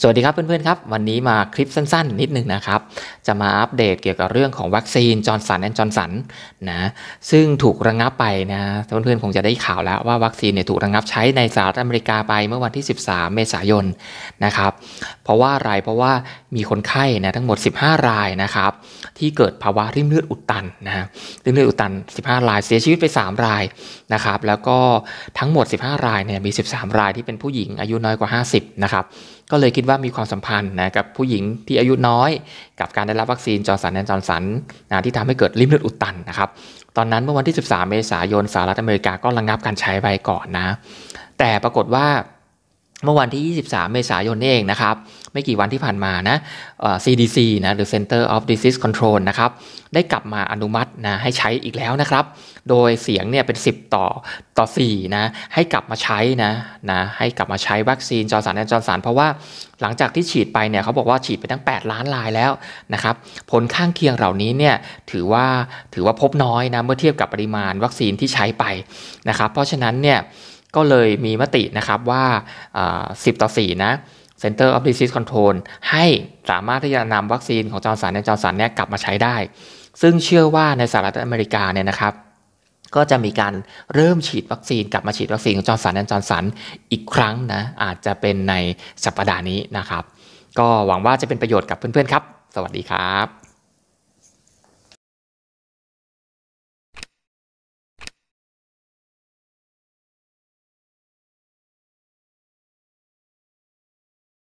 สวัสดีครับเพื่อนๆครับวันนี้มาคลิปสั้นๆ นิดนึงนะครับ จะมาอัปเดตเกี่ยวกับเรื่องของวัคซีนจอร์นสันแอนจอร์นสันนะซึ่งถูกระงงับไปนะเพื่อนๆคงจะได้ข่าวแล้วว่าวัคซีนเนี่ยถูกระงงับใช้ในสหรัฐอเมริกาไปเมื่อวันที่ 13 เมษายนนะครับเพราะว่าอะไรเพราะว่ามีคนไข้นะทั้งหมด 15 รายนะครับที่เกิดภาวะริ่มเลือดอุดตันนะฮะริ่มเลือดอุดตัน 15 รายเสียชีวิตไป 3 รายนะครับแล้วก็ทั้งหมด 15 รายเนี่ยมี 13 รายที่เป็นผู้หญิงอายุน้อยกว่า 50 นะครับก็เลยคิดว่ามีความสัมพันธ์นะกับผู้หญิงที่อายุน้อยกับการได้รับวัคซีนจอร์นแอนจอร์แดนนะที่ทำให้เกิดริ่มเลือดอุดตันนะครับ ตอนนั้นเมื่อวันที่ 13 เมษายนสหรัฐอเมริกาก็ระงงับการใช้ไปก่อนนะแต่ปรากฏว่าเมื่อวันที่ 23เมษายนนี่เองนะครับ ไม่กี่วันที่ผ่านมานะ CDC นะหรือ Center of Disease Control นะครับ ได้กลับมาอนุมัตินะให้ใช้อีกแล้วนะครับ โดยเสียงเนี่ยเป็น 10 ต่อต่อ4นะให้กลับมาใช้นะนะให้กลับมาใช้วัคซีนจอร์สันและจอร์สันเพราะว่าหลังจากที่ฉีดไปเนี่ยเขาบอกว่าฉีดไปตั้ง 8 ล้านลายแล้วนะครับ ผลข้างเคียงเหล่านี้เนี่ยถือว่าถือว่าพบน้อยนะเมื่อเทียบกับปริมาณวัคซีนที่ใช้ไปนะครับ เพราะฉะนั้นเนี่ยก็เลยมีมตินะครับว่า 10 ต่อ 4 นะ Center of Disease Control ให้สามารถที่จะนำวัคซีนของจอร์นสันและจอร์นสันเนี่ยกลับมาใช้ได้ ซึ่งเชื่อว่าในสหรัฐอเมริกาเนี่ยนะครับ ก็จะมีการเริ่มฉีดวัคซีนกลับมาฉีดวัคซีนของจอร์นสันและจอร์สันอีกครั้งนะ อาจจะเป็นในสัปดาห์นี้นะครับ ก็หวังว่าจะเป็นประโยชน์กับเพื่อนๆครับ สวัสดีครับ